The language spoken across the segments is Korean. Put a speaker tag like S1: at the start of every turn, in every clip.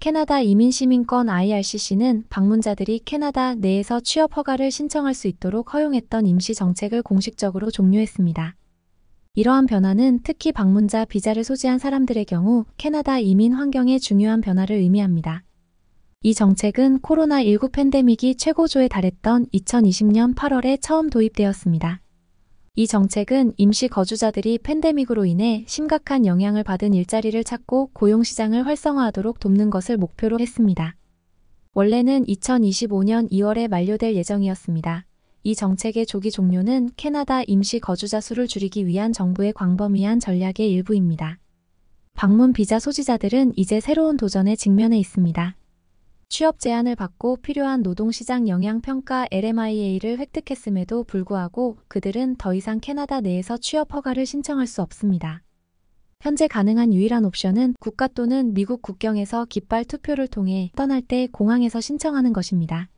S1: 캐나다 이민시민권 IRCC는 방문자들이 캐나다 내에서 취업 허가를 신청할 수 있도록 허용했던 임시 정책을 공식적으로 종료했습니다. 이러한 변화는 특히 방문자 비자를 소지한 사람들의 경우 캐나다 이민 환경에 중요한 변화를 의미합니다. 이 정책은 코로나19 팬데믹이 최고조에 달했던 2020년 8월에 처음 도입되었습니다. 이 정책은 임시 거주자들이 팬데믹으로 인해 심각한 영향을 받은 일자리를 찾고 고용시장을 활성화하도록 돕는 것을 목표로 했습니다. 원래는 2025년 2월에 만료될 예정이었습니다. 이 정책의 조기 종료는 캐나다 임시 거주자 수를 줄이기 위한 정부의 광범위한 전략의 일부입니다. 방문 비자 소지자들은 이제 새로운 도전에 직면해 있습니다. 취업 제한을 받고 필요한 노동시장 영향평가 LMIA를 획득했음에도 불구하고 그들은 더 이상 캐나다 내에서 취업 허가를 신청할 수 없습니다. 현재 가능한 유일한 옵션은 국가 또는 미국 국경에서 깃발 투표를 통해 떠날 때 공항에서 신청하는 것입니다.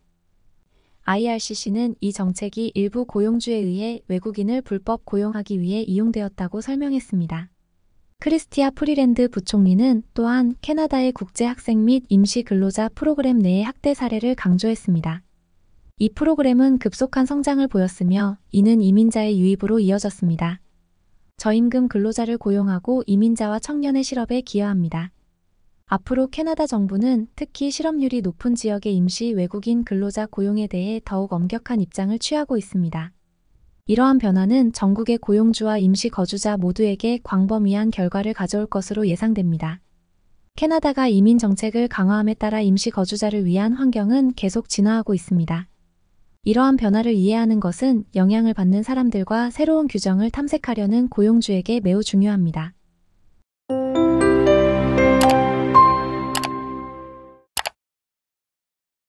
S1: IRCC는 이 정책이 일부 고용주에 의해 외국인을 불법 고용하기 위해 이용되었다고 설명했습니다. 크리스티아 프리랜드 부총리는 또한 캐나다의 국제학생 및 임시근로자 프로그램 내의 학대 사례를 강조했습니다. 이 프로그램은 급속한 성장을 보였으며 이는 이민자의 유입으로 이어졌습니다. 저임금 근로자를 고용하고 이민자와 청년의 실업에 기여합니다. 앞으로 캐나다 정부는 특히 실업률이 높은 지역의 임시 외국인 근로자 고용에 대해 더욱 엄격한 입장을 취하고 있습니다. 이러한 변화는 전국의 고용주와 임시 거주자 모두에게 광범위한 결과를 가져올 것으로 예상됩니다. 캐나다가 이민 정책을 강화함에 따라 임시 거주자를 위한 환경은 계속 진화하고 있습니다. 이러한 변화를 이해하는 것은 영향을 받는 사람들과 새로운 규정을 탐색하려는 고용주에게 매우 중요합니다.